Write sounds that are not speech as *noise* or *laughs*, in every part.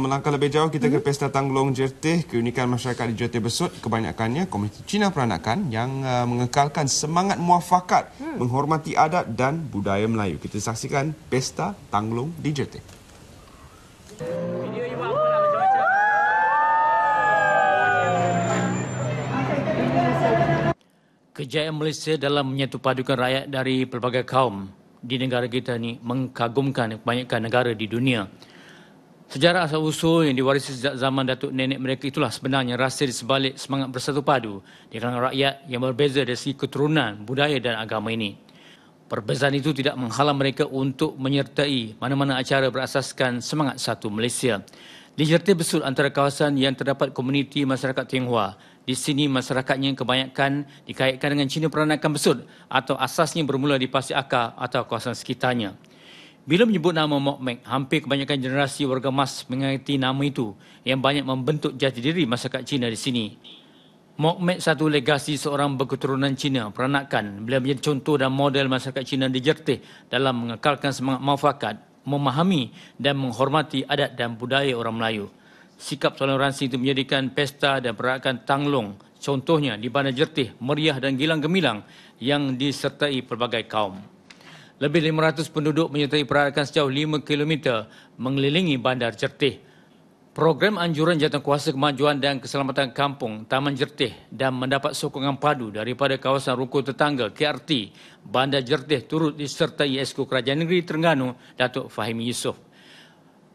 melangkah lebih jauh kita hmm. ke Pesta Tanglong Jertih keunikan masyarakat di Jertih Besut kebanyakannya komuniti Cina peranakan yang uh, mengekalkan semangat muafakat hmm. menghormati adat dan budaya Melayu kita saksikan Pesta Tanglong di Jertih Kejayaan Malaysia dalam menyatupadukan rakyat dari pelbagai kaum di negara kita ini mengkagumkan kebanyakan negara di dunia. Sejarah asal-usul yang diwarisi sejak zaman datuk nenek mereka itulah sebenarnya rahsia di sebalik semangat bersatu padu di kalangan rakyat yang berbeza dari segi keturunan, budaya dan agama ini. Perbezaan itu tidak menghalang mereka untuk menyertai mana-mana acara berasaskan semangat satu Malaysia. Dijerti besul antara kawasan yang terdapat komuniti masyarakat Tionghoa. Di sini masyarakatnya kebanyakan dikaitkan dengan Cina peranakan besut atau asasnya bermula di Pasir Akar atau kawasan sekitarnya. Bila menyebut nama Mok hampir kebanyakan generasi warga emas mengerti nama itu yang banyak membentuk jati diri masyarakat Cina di sini. Mok satu legasi seorang berketurunan Cina peranakan beliau menjadi contoh dan model masyarakat Cina dijertih dalam mengekalkan semangat mafakat, memahami dan menghormati adat dan budaya orang Melayu. Sikap toleransi itu menjadikan pesta dan perayaan Tanglong contohnya di Bandar Jertih meriah dan gilang gemilang yang disertai pelbagai kaum. Lebih 500 penduduk menyertai perayaan sejauh 5 km mengelilingi bandar Jertih. Program anjuran jatuh kuasa kemajuan dan keselamatan kampung Taman Jertih dan mendapat sokongan padu daripada kawasan rukun tetangga KRT Bandar Jertih turut disertai Esko Kerajaan Negeri Terengganu Datuk Fahim Yusof.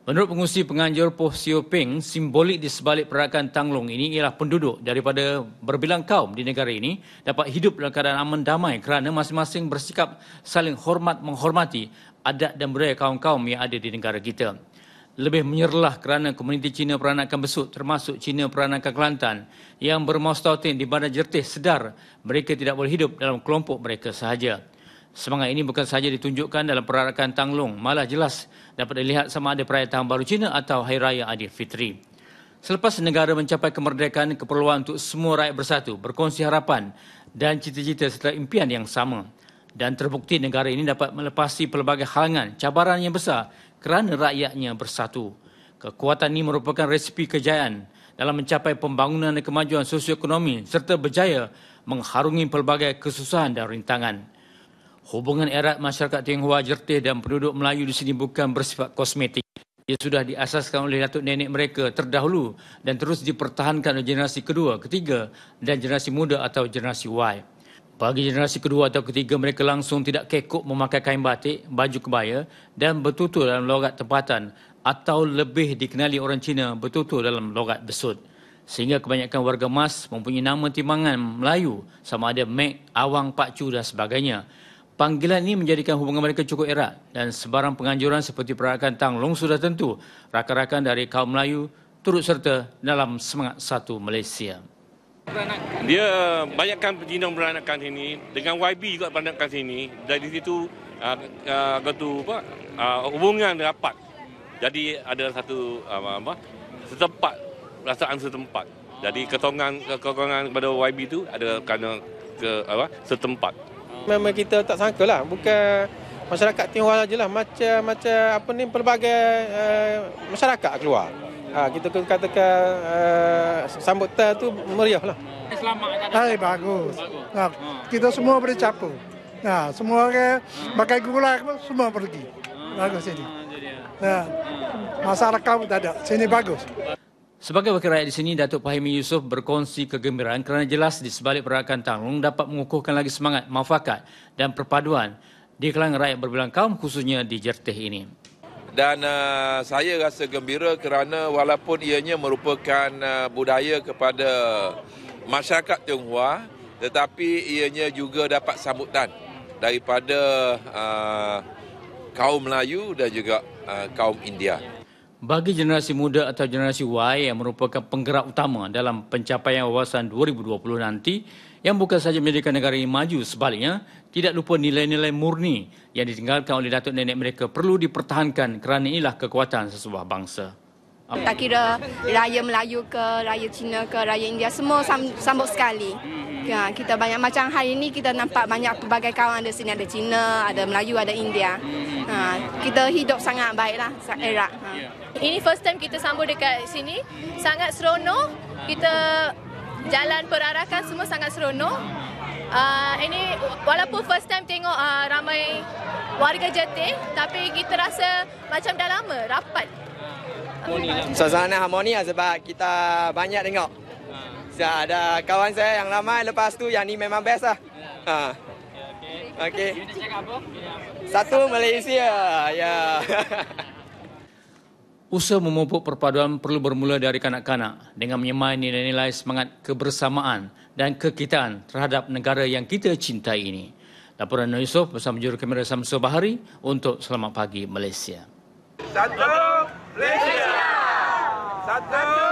Menurut pengusi penganjur Poh Sio Ping, simbolik di sebalik perakan Tanglong ini ialah penduduk daripada berbilang kaum di negara ini dapat hidup dalam keadaan aman damai kerana masing-masing bersikap saling hormat menghormati adat dan budaya kaum-kaum yang ada di negara kita. Lebih menyerlah kerana komuniti Cina peranakan besut termasuk Cina peranakan Kelantan yang bermastautin tautin di bandar jertih sedar mereka tidak boleh hidup dalam kelompok mereka sahaja. Semangat ini bukan sahaja ditunjukkan dalam perarakan Tanglung, malah jelas dapat dilihat sama ada perayaan Tahun Baru Cina atau Hari Raya Fitri. Selepas negara mencapai kemerdekaan, keperluan untuk semua rakyat bersatu, berkongsi harapan dan cita-cita serta impian yang sama. Dan terbukti negara ini dapat melepasi pelbagai halangan, cabaran yang besar kerana rakyatnya bersatu. Kekuatan ini merupakan resipi kejayaan dalam mencapai pembangunan dan kemajuan sosioekonomi serta berjaya mengharungi pelbagai kesusahan dan rintangan. Hubungan erat masyarakat Tionghoa Jertih dan penduduk Melayu di sini bukan bersifat kosmetik. Ia sudah diasaskan oleh datuk nenek mereka terdahulu dan terus dipertahankan oleh generasi kedua, ketiga dan generasi muda atau generasi Y. Bagi generasi kedua atau ketiga, mereka langsung tidak kekok memakai kain batik, baju kebaya dan bertutur dalam logat tempatan atau lebih dikenali orang Cina bertutur dalam logat besut. Sehingga kebanyakan warga emas mempunyai nama timbangan Melayu sama ada Mac, Awang, Pak Cu dan sebagainya. Panggilan ini menjadikan hubungan mereka cukup erat dan sebarang penganjuran seperti perakan Tang Long sudah tentu rakan-rakan dari kaum Melayu turut serta dalam semangat satu Malaysia. Dia banyakkan pejinong beranakan ini dengan YB juga beranakan ini dari situ uh, uh, apa, uh, hubungan rapat jadi ada satu uh, apa, setempat perasaan setempat jadi ketongan kekongan kepada YB itu ada kerana ke apa setempat memang kita tak sangka lah. Bukan masyarakat Tionghoa saja lah. Macam-macam apa ni pelbagai uh, masyarakat keluar. Ha, kita kan katakan uh, eh, sambutan tu meriah lah. Selamat. Hai, bagus. bagus. Ha, kita semua boleh capu. Ha, semua orang hmm. pakai gula semua pergi. Ha. Bagus ini. Ha, ya. masyarakat tak ada. Sini bagus. Sebagai wakil rakyat di sini, Datuk Fahimi Yusof berkongsi kegembiraan kerana jelas di sebalik pergerakan Tanglung dapat mengukuhkan lagi semangat, mafakat dan perpaduan di kalangan rakyat berbilang kaum khususnya di Jertih ini. Dan uh, saya rasa gembira kerana walaupun ianya merupakan uh, budaya kepada masyarakat Tionghoa tetapi ianya juga dapat sambutan daripada uh, kaum Melayu dan juga uh, kaum India. Bagi generasi muda atau generasi Y yang merupakan penggerak utama dalam pencapaian wawasan 2020 nanti yang bukan sahaja menjadikan negara ini maju sebaliknya, tidak lupa nilai-nilai murni yang ditinggalkan oleh datuk nenek mereka perlu dipertahankan kerana inilah kekuatan sesebuah bangsa. Tak kira raya Melayu ke, raya Cina ke, raya India, semua sambut sekali. Hmm. Ya, kita banyak macam hari ini kita nampak banyak pelbagai kawan ada sini, ada Cina, ada Melayu, ada India. Hmm. Ha, kita hidup sangat baiklah era. Ha. Ya. Ini first time kita sambut dekat sini. Sangat seronok. Kita jalan perarakan semua sangat seronok. Uh, ini walaupun first time tengok uh, ramai warga jetih tapi kita rasa macam dah lama rapat. Lah. Suasana harmoni lah sebab kita banyak tengok. Ha. Ada kawan saya yang ramai lepas tu yang ni memang best lah. Uh. Okey. Satu Malaysia. Ya. *laughs* Usaha memupuk perpaduan perlu bermula dari kanak-kanak dengan menyemai nilai-nilai semangat kebersamaan dan kekitaan terhadap negara yang kita cintai ini. Laporan Nur Yusof bersama juru kamera Samsul Bahari untuk Selamat Pagi Malaysia. Satu Malaysia. Satu, Satu.